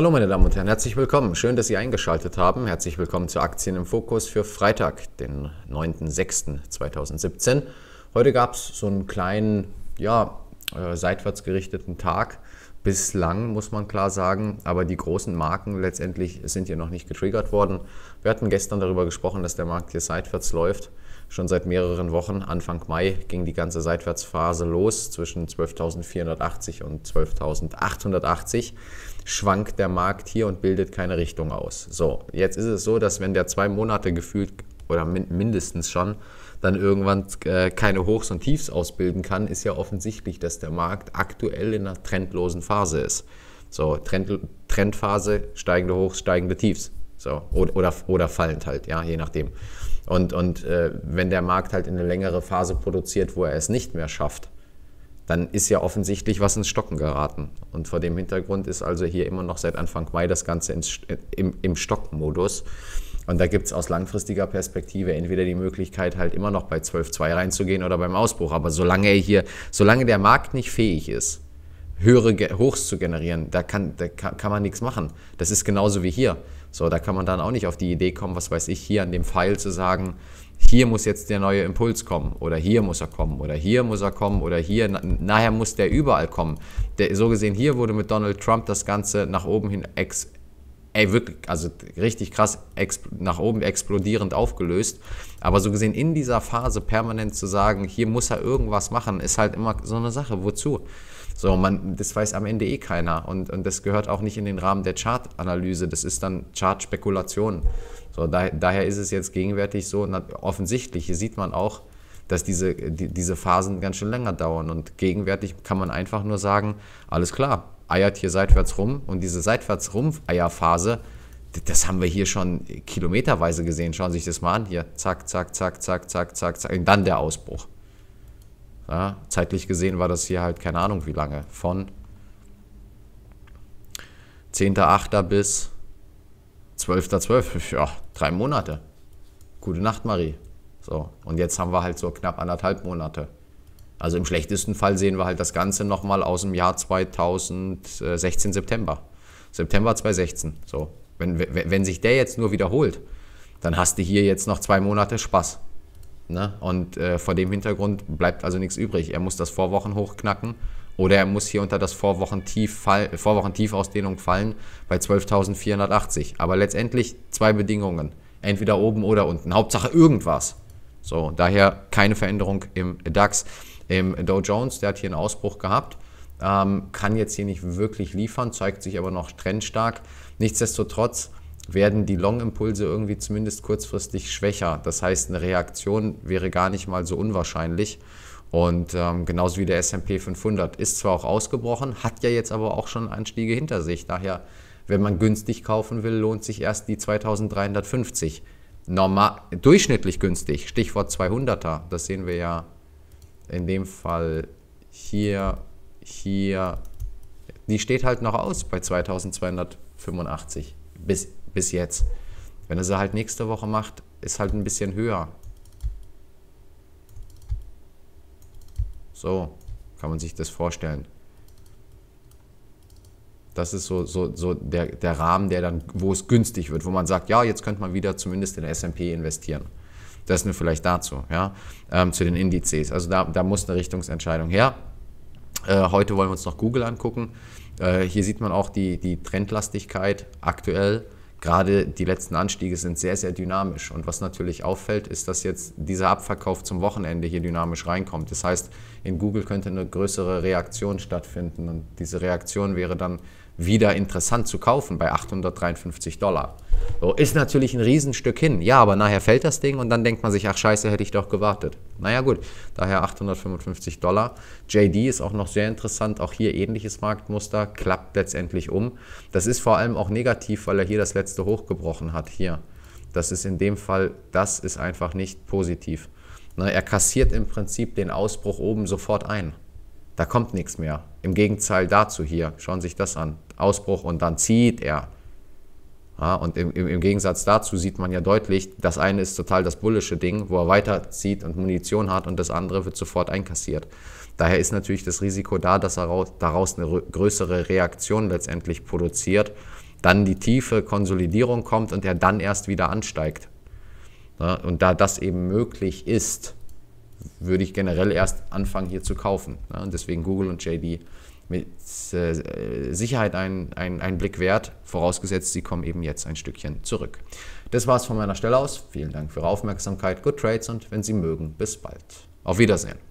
Hallo meine Damen und Herren, herzlich willkommen. Schön, dass Sie eingeschaltet haben. Herzlich willkommen zu Aktien im Fokus für Freitag, den 9.06.2017. Heute gab es so einen kleinen, ja, äh, seitwärts gerichteten Tag. Bislang muss man klar sagen, aber die großen Marken letztendlich sind hier noch nicht getriggert worden. Wir hatten gestern darüber gesprochen, dass der Markt hier seitwärts läuft schon seit mehreren Wochen. Anfang Mai ging die ganze Seitwärtsphase los zwischen 12.480 und 12.880. Schwankt der Markt hier und bildet keine Richtung aus. So, jetzt ist es so, dass wenn der zwei Monate gefühlt oder mindestens schon dann irgendwann äh, keine Hochs und Tiefs ausbilden kann, ist ja offensichtlich, dass der Markt aktuell in einer trendlosen Phase ist. So, Trend, Trendphase, steigende Hochs, steigende Tiefs. So, oder, oder, oder fallend halt, ja, je nachdem. Und, und äh, wenn der Markt halt in eine längere Phase produziert, wo er es nicht mehr schafft, dann ist ja offensichtlich was ins Stocken geraten. Und vor dem Hintergrund ist also hier immer noch seit Anfang Mai das Ganze ins, äh, im, im Stockmodus. Und da gibt es aus langfristiger Perspektive entweder die Möglichkeit, halt immer noch bei 12.2 reinzugehen oder beim Ausbruch. Aber solange er hier, solange der Markt nicht fähig ist, höhere Hochs zu generieren. Da kann, da kann, man nichts machen. Das ist genauso wie hier. So, da kann man dann auch nicht auf die Idee kommen, was weiß ich, hier an dem Pfeil zu sagen, hier muss jetzt der neue Impuls kommen oder hier muss er kommen oder hier muss er kommen oder hier, na, nachher muss der überall kommen. Der, so gesehen, hier wurde mit Donald Trump das Ganze nach oben hin ex, ey, wirklich, also richtig krass ex, nach oben explodierend aufgelöst. Aber so gesehen, in dieser Phase permanent zu sagen, hier muss er irgendwas machen, ist halt immer so eine Sache. Wozu? So, man, das weiß am Ende eh keiner. Und, und das gehört auch nicht in den Rahmen der Chartanalyse. Das ist dann Chartspekulation. So, da, daher ist es jetzt gegenwärtig so na, offensichtlich. Hier sieht man auch, dass diese, die, diese Phasen ganz schön länger dauern. Und gegenwärtig kann man einfach nur sagen, alles klar, eiert hier seitwärts rum. Und diese seitwärts rum Eierphase, das haben wir hier schon kilometerweise gesehen. Schauen Sie sich das mal an. Hier, zack, zack, zack, zack, zack, zack, zack. Und dann der Ausbruch. Ja, zeitlich gesehen war das hier halt keine Ahnung wie lange. Von 10.8. bis 12.12. .12. Ja, drei Monate. Gute Nacht, Marie. So, und jetzt haben wir halt so knapp anderthalb Monate. Also im schlechtesten Fall sehen wir halt das Ganze nochmal aus dem Jahr 2016 September. September 2016. So, wenn, wenn sich der jetzt nur wiederholt, dann hast du hier jetzt noch zwei Monate Spaß. Ne? Und äh, vor dem Hintergrund bleibt also nichts übrig. Er muss das Vorwochen hochknacken oder er muss hier unter das Vorwochentief, fall, Vorwochentiefausdehnung fallen bei 12.480. Aber letztendlich zwei Bedingungen. Entweder oben oder unten. Hauptsache irgendwas. So, daher keine Veränderung im DAX. Im Dow Jones, der hat hier einen Ausbruch gehabt. Ähm, kann jetzt hier nicht wirklich liefern, zeigt sich aber noch trendstark. Nichtsdestotrotz, werden die Long-Impulse irgendwie zumindest kurzfristig schwächer. Das heißt, eine Reaktion wäre gar nicht mal so unwahrscheinlich. Und ähm, genauso wie der SP 500 ist zwar auch ausgebrochen, hat ja jetzt aber auch schon Anstiege hinter sich. Daher, wenn man günstig kaufen will, lohnt sich erst die 2350. Normal, durchschnittlich günstig, Stichwort 200er, das sehen wir ja in dem Fall hier, hier. Die steht halt noch aus bei 2285 bis bis jetzt. Wenn er sie halt nächste Woche macht, ist halt ein bisschen höher. So kann man sich das vorstellen. Das ist so, so, so der, der Rahmen, der dann, wo es günstig wird, wo man sagt, ja, jetzt könnte man wieder zumindest in S&P investieren. Das nur vielleicht dazu, ja, ähm, zu den Indizes. Also da, da muss eine Richtungsentscheidung her. Äh, heute wollen wir uns noch Google angucken. Äh, hier sieht man auch die, die Trendlastigkeit aktuell Gerade die letzten Anstiege sind sehr, sehr dynamisch. Und was natürlich auffällt, ist, dass jetzt dieser Abverkauf zum Wochenende hier dynamisch reinkommt. Das heißt, in Google könnte eine größere Reaktion stattfinden. Und diese Reaktion wäre dann wieder interessant zu kaufen bei 853 Dollar. So, ist natürlich ein Riesenstück hin. Ja, aber nachher fällt das Ding und dann denkt man sich, ach scheiße, hätte ich doch gewartet. Naja gut, daher 855 Dollar. JD ist auch noch sehr interessant, auch hier ähnliches Marktmuster, klappt letztendlich um. Das ist vor allem auch negativ, weil er hier das letzte hochgebrochen hat, hier. Das ist in dem Fall, das ist einfach nicht positiv. Ne, er kassiert im Prinzip den Ausbruch oben sofort ein. Da kommt nichts mehr. Im Gegenteil dazu hier, schauen Sie sich das an. Ausbruch und dann zieht er. Ja, und im, im, im, Gegensatz dazu sieht man ja deutlich, das eine ist total das bullische Ding, wo er weiterzieht und Munition hat und das andere wird sofort einkassiert. Daher ist natürlich das Risiko da, dass er daraus eine größere Reaktion letztendlich produziert, dann die tiefe Konsolidierung kommt und er dann erst wieder ansteigt. Ja, und da das eben möglich ist, würde ich generell erst anfangen hier zu kaufen. Ne? Und deswegen Google und JD mit äh, Sicherheit einen Blick wert, vorausgesetzt, sie kommen eben jetzt ein Stückchen zurück. Das war es von meiner Stelle aus. Vielen Dank für Ihre Aufmerksamkeit, Good Trades und wenn Sie mögen, bis bald. Auf Wiedersehen.